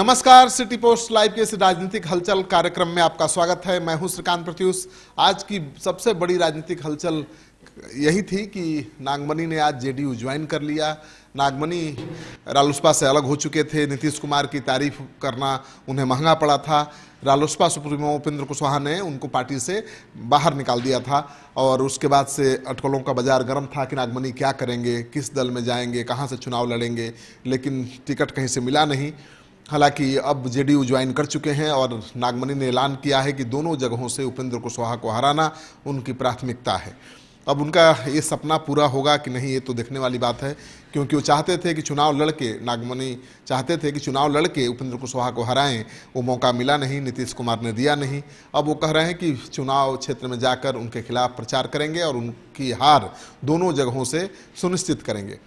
नमस्कार city post live के इस राजनीतिक हलचल कार्यक्रम में आपका स्वागत है मैं हूं श्रीकांत प्रत्यूष आज की सबसे बड़ी राजनीतिक हलचल यही थी कि नागमणि ने आज जेडीयू ज्वाइन कर लिया नागमणि रालोसपा से अलग हो चुके थे नीतीश कुमार की तारीफ करना उन्हें महंगा पड़ा था रालोसपा सुप्रीमो उपेंद्र कुशवाहा ने उनको पार्टी से बाहर निकाल दिया था और उसके बाद से अटकलों का बाजार गर्म था कि नागमणि क्या करेंगे किस दल में जाएंगे कहाँ से चुनाव लड़ेंगे लेकिन टिकट कहीं से मिला नहीं हालांकि अब जेडीयू ज्वाइन कर चुके हैं और नागमणि ने ऐलान किया है कि दोनों जगहों से उपेंद्र कुशवाहा को हराना उनकी प्राथमिकता है अब उनका ये सपना पूरा होगा कि नहीं ये तो देखने वाली बात है क्योंकि वो चाहते थे कि चुनाव लड़के नागमणि चाहते थे कि चुनाव लड़के उपेंद्र कुशवाहा को हराएं वो मौका मिला नहीं नीतीश कुमार ने दिया नहीं अब वो कह रहे हैं कि चुनाव क्षेत्र में जाकर उनके खिलाफ प्रचार करेंगे और उनकी हार दोनों जगहों से सुनिश्चित करेंगे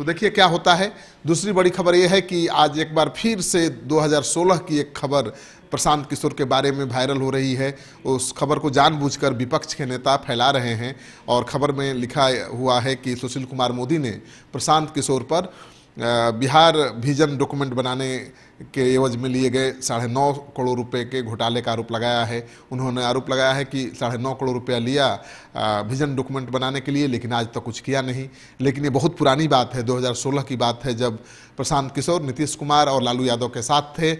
तो देखिए क्या होता है दूसरी बड़ी खबर यह है कि आज एक बार फिर से 2016 की एक खबर प्रशांत किशोर के बारे में वायरल हो रही है उस खबर को जानबूझकर विपक्ष के नेता फैला रहे हैं और खबर में लिखा हुआ है कि सुशील कुमार मोदी ने प्रशांत किशोर पर बिहार विजन डॉक्यूमेंट बनाने के एवज में लिए गए साढ़े नौ करोड़ रुपए के घोटाले का आरोप लगाया है उन्होंने आरोप लगाया है कि साढ़े नौ करोड़ रुपया लिया विजन डॉक्यूमेंट बनाने के लिए लेकिन आज तक तो कुछ किया नहीं लेकिन ये बहुत पुरानी बात है 2016 की बात है जब प्रशांत किशोर नीतीश कुमार और लालू यादव के साथ थे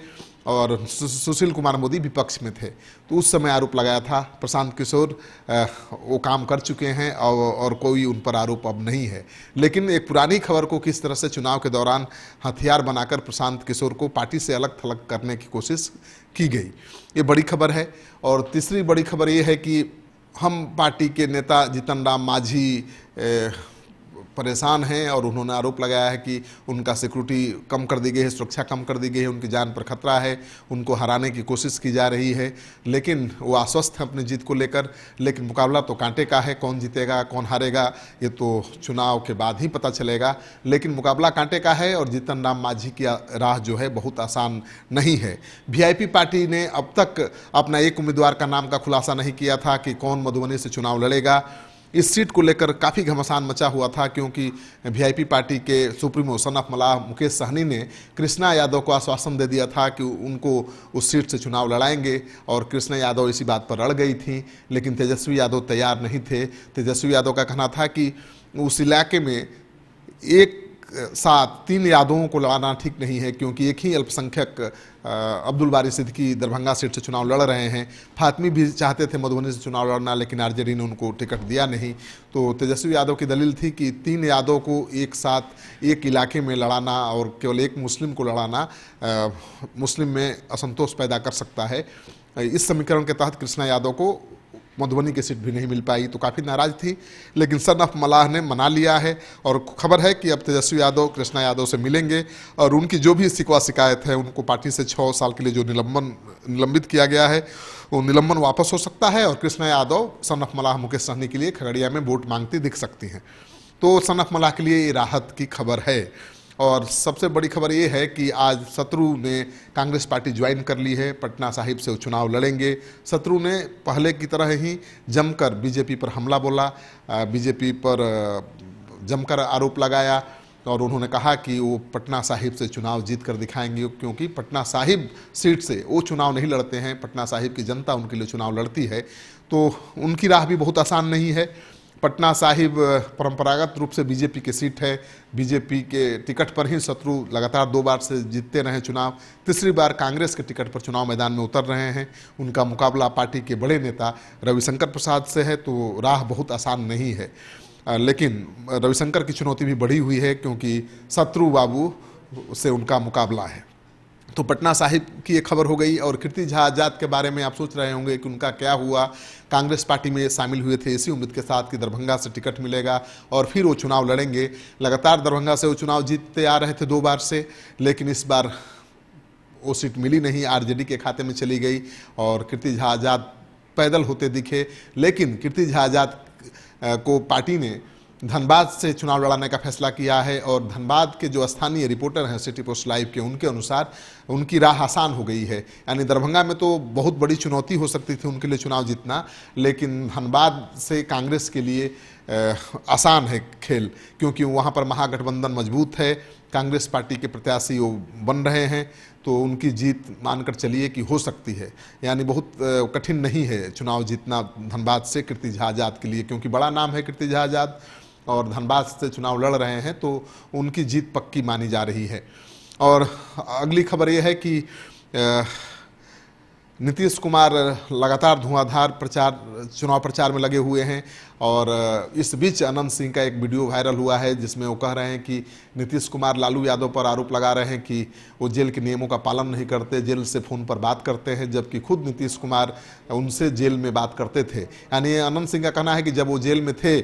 और सुशील कुमार मोदी विपक्ष में थे तो उस समय आरोप लगाया था प्रशांत किशोर वो काम कर चुके हैं और और कोई उन पर आरोप अब नहीं है लेकिन एक पुरानी खबर को किस तरह से चुनाव के दौरान हथियार बनाकर प्रशांत किशोर को पार्टी से अलग थलग करने की कोशिश की गई ये बड़ी खबर है और तीसरी बड़ी खबर ये है कि हम पार्टी के नेता जीतन राम माझी परेशान हैं और उन्होंने आरोप लगाया है कि उनका सिक्योरिटी कम कर दी गई है सुरक्षा कम कर दी गई है उनकी जान पर खतरा है उनको हराने की कोशिश की जा रही है लेकिन वो आश्वस्त हैं अपनी जीत को लेकर लेकिन मुकाबला तो कांटे का है कौन जीतेगा कौन हारेगा ये तो चुनाव के बाद ही पता चलेगा लेकिन मुकाबला कांटे का है और जीतन राम मांझी की राह जो है बहुत आसान नहीं है वी पार्टी ने अब तक अपना एक उम्मीदवार का नाम का खुलासा नहीं किया था कि कौन मधुबनी से चुनाव लड़ेगा इस सीट को लेकर काफ़ी घमासान मचा हुआ था क्योंकि वीआईपी पार्टी के सुप्रीमो सनफ मलाह मुकेश सहनी ने कृष्णा यादव को आश्वासन दे दिया था कि उनको उस सीट से चुनाव लड़ाएंगे और कृष्णा यादव इसी बात पर अड़ गई थी लेकिन तेजस्वी यादव तैयार नहीं थे तेजस्वी यादव का कहना था कि उस इलाके में एक साथ तीन यादवों को लड़ाना ठीक नहीं है क्योंकि एक ही अल्पसंख्यक अब्दुल बारी सिद्दीकी दरभंगा सीट से चुनाव लड़ रहे हैं फातमी भी चाहते थे मधुबनी से चुनाव लड़ना लेकिन आरजेडी ने उनको टिकट दिया नहीं तो तेजस्वी यादव की दलील थी कि तीन यादव को एक साथ एक इलाके में लड़ाना और केवल एक मुस्लिम को लड़ाना आ, मुस्लिम में असंतोष पैदा कर सकता है इस समीकरण के तहत कृष्णा यादव को मधुबनी की सीट भी नहीं मिल पाई तो काफ़ी नाराज थी लेकिन सन ऑफ मलाह ने मना लिया है और खबर है कि अब तेजस्वी यादव कृष्णा यादव से मिलेंगे और उनकी जो भी सिकवा शिकायत है उनको पार्टी से छः साल के लिए जो निलंबन निलंबित किया गया है वो निलंबन वापस हो सकता है और कृष्णा यादव सन ऑफ मलाह मुकेश सहनी के लिए खगड़िया में वोट मांगती दिख सकती हैं तो सन ऑफ मलाह के लिए ये राहत की खबर है और सबसे बड़ी खबर ये है कि आज शत्रु ने कांग्रेस पार्टी ज्वाइन कर ली है पटना साहिब से चुनाव लड़ेंगे शत्रु ने पहले की तरह ही जमकर बीजेपी पर हमला बोला बीजेपी पर जमकर आरोप लगाया और उन्होंने कहा कि वो पटना साहिब से चुनाव जीत कर दिखाएंगे क्योंकि पटना साहिब सीट से वो चुनाव नहीं लड़ते हैं पटना साहिब की जनता उनके लिए चुनाव लड़ती है तो उनकी राह भी बहुत आसान नहीं है पटना साहिब परंपरागत रूप से बीजेपी की सीट है बीजेपी के टिकट पर ही शत्रु लगातार दो बार से जीतते रहे चुनाव तीसरी बार कांग्रेस के टिकट पर चुनाव मैदान में उतर रहे हैं उनका मुकाबला पार्टी के बड़े नेता रविशंकर प्रसाद से है तो राह बहुत आसान नहीं है लेकिन रविशंकर की चुनौती भी बढ़ी हुई है क्योंकि शत्रु बाबू से उनका मुकाबला है तो पटना साहिब की एक खबर हो गई और कीर्ति झा आजाद के बारे में आप सोच रहे होंगे कि उनका क्या हुआ कांग्रेस पार्टी में शामिल हुए थे इसी उम्मीद के साथ कि दरभंगा से टिकट मिलेगा और फिर वो चुनाव लड़ेंगे लगातार दरभंगा से वो चुनाव जीतते आ रहे थे दो बार से लेकिन इस बार वो सीट मिली नहीं आरजेडी के खाते में चली गई और कीर्ति झा आजाद पैदल होते दिखे लेकिन कीर्ति झा आजाद को पार्टी ने धनबाद से चुनाव लड़ाने का फैसला किया है और धनबाद के जो स्थानीय रिपोर्टर हैं सिटी पोस्ट लाइव के उनके अनुसार उनकी राह आसान हो गई है यानी दरभंगा में तो बहुत बड़ी चुनौती हो सकती थी उनके लिए चुनाव जीतना लेकिन धनबाद से कांग्रेस के लिए आसान है खेल क्योंकि वहाँ पर महागठबंधन मजबूत है कांग्रेस पार्टी के प्रत्याशी वो बन रहे हैं तो उनकी जीत मानकर चलिए कि हो सकती है यानी बहुत कठिन नहीं है चुनाव जीतना धनबाद से कीर्ति झा आज़ाद के लिए क्योंकि बड़ा नाम है कीर्ति झा आज़ाद और धनबाद से चुनाव लड़ रहे हैं तो उनकी जीत पक्की मानी जा रही है और अगली खबर यह है कि नीतीश कुमार लगातार धुआंधार प्रचार चुनाव प्रचार में लगे हुए हैं और इस बीच अनंत सिंह का एक वीडियो वायरल हुआ है जिसमें वो कह रहे हैं कि नीतीश कुमार लालू यादव पर आरोप लगा रहे हैं कि वो जेल के नियमों का पालन नहीं करते जेल से फ़ोन पर बात करते हैं जबकि खुद नीतीश कुमार उनसे जेल में बात करते थे यानी अनंत सिंह का कहना है कि जब वो जेल में थे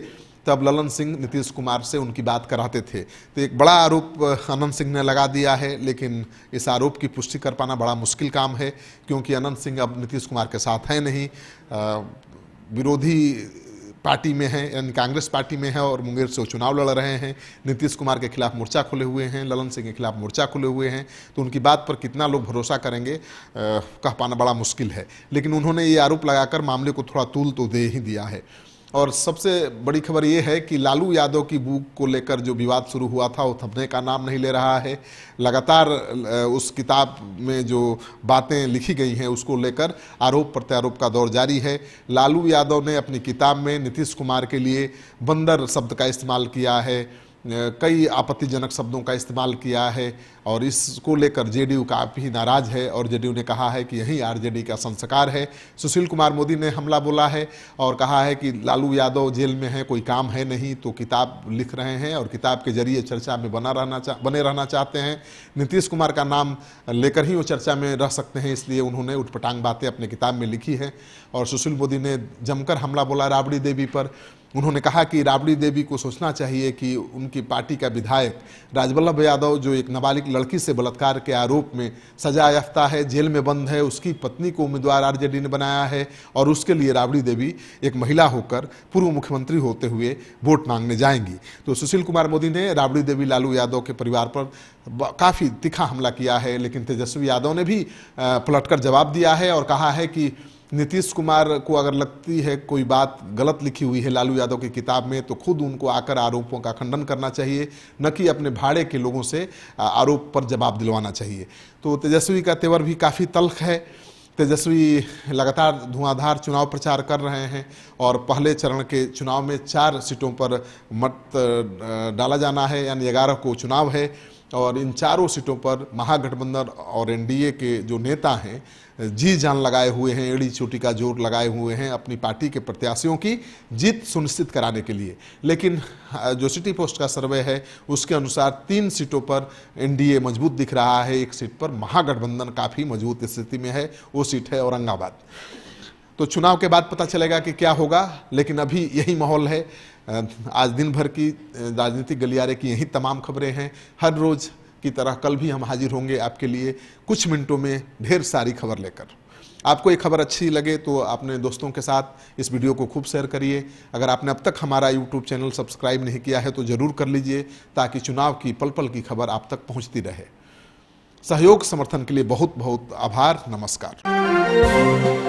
तब ललन सिंह नीतीश कुमार से उनकी बात कराते थे तो एक बड़ा आरोप अनंत सिंह ने लगा दिया है लेकिन इस आरोप की पुष्टि कर पाना बड़ा मुश्किल काम है क्योंकि अनंत सिंह अब नीतीश कुमार के साथ हैं नहीं विरोधी पार्टी में हैं यानी कांग्रेस पार्टी में है और मुंगेर से वो चुनाव लड़ रहे हैं नीतीश कुमार के खिलाफ मोर्चा खुले हुए हैं ललन सिंह के खिलाफ मोर्चा खुले हुए हैं तो उनकी बात पर कितना लोग भरोसा करेंगे आ, कह पाना बड़ा मुश्किल है लेकिन उन्होंने ये आरोप लगाकर मामले को थोड़ा तूल तो दे ही दिया है और सबसे बड़ी खबर ये है कि लालू यादव की बुक को लेकर जो विवाद शुरू हुआ था वो थमने का नाम नहीं ले रहा है लगातार उस किताब में जो बातें लिखी गई हैं उसको लेकर आरोप प्रत्यारोप का दौर जारी है लालू यादव ने अपनी किताब में नीतीश कुमार के लिए बंदर शब्द का इस्तेमाल किया है कई आपत्तिजनक शब्दों का इस्तेमाल किया है और इसको लेकर जेडीयू काफ़ी नाराज़ है और जेडीयू ने कहा है कि यही आरजेडी का संस्कार है सुशील कुमार मोदी ने हमला बोला है और कहा है कि लालू यादव जेल में है कोई काम है नहीं तो किताब लिख रहे हैं और किताब के जरिए चर्चा में बना रहना चाह बने रहना चाहते हैं नीतीश कुमार का नाम लेकर ही वो चर्चा में रह सकते हैं इसलिए उन्होंने उठपटांग बातें अपने किताब में लिखी है और सुशील मोदी ने जमकर हमला बोला राबड़ी देवी पर उन्होंने कहा कि राबड़ी देवी को सोचना चाहिए कि उनकी पार्टी का विधायक राजवल्लभ यादव जो एक नाबालिग लड़की से बलात्कार के आरोप में सजा याफ्ता है जेल में बंद है उसकी पत्नी को उम्मीदवार आरजेडी ने बनाया है और उसके लिए राबड़ी देवी एक महिला होकर पूर्व मुख्यमंत्री होते हुए वोट मांगने जाएंगी तो सुशील कुमार मोदी ने राबड़ी देवी लालू यादव के परिवार पर काफ़ी तिखा हमला किया है लेकिन तेजस्वी यादव ने भी पलटकर जवाब दिया है और कहा है कि नीतीश कुमार को अगर लगती है कोई बात गलत लिखी हुई है लालू यादव की किताब में तो खुद उनको आकर आरोपों का खंडन करना चाहिए न कि अपने भाड़े के लोगों से आरोप पर जवाब दिलवाना चाहिए तो तेजस्वी का तेवर भी काफ़ी तल्ख है तेजस्वी लगातार धुआंधार चुनाव प्रचार कर रहे हैं और पहले चरण के चुनाव में चार सीटों पर मत डाला जाना है यानी ग्यारह को चुनाव है और इन चारों सीटों पर महागठबंधन और एनडीए के जो नेता हैं जी जान लगाए हुए हैं एड़ी चोटी का जोर लगाए हुए हैं अपनी पार्टी के प्रत्याशियों की जीत सुनिश्चित कराने के लिए लेकिन जो सिटी पोस्ट का सर्वे है उसके अनुसार तीन सीटों पर एनडीए मजबूत दिख रहा है एक सीट पर महागठबंधन काफ़ी मजबूत स्थिति में है वो सीट है औरंगाबाद तो चुनाव के बाद पता चलेगा कि क्या होगा लेकिन अभी यही माहौल है आज दिन भर की राजनीतिक गलियारे की यही तमाम खबरें हैं हर रोज़ की तरह कल भी हम हाजिर होंगे आपके लिए कुछ मिनटों में ढेर सारी खबर लेकर आपको ये खबर अच्छी लगे तो अपने दोस्तों के साथ इस वीडियो को खूब शेयर करिए अगर आपने अब तक हमारा यूट्यूब चैनल सब्सक्राइब नहीं किया है तो ज़रूर कर लीजिए ताकि चुनाव की पल पल की खबर आप तक पहुँचती रहे सहयोग समर्थन के लिए बहुत बहुत आभार नमस्कार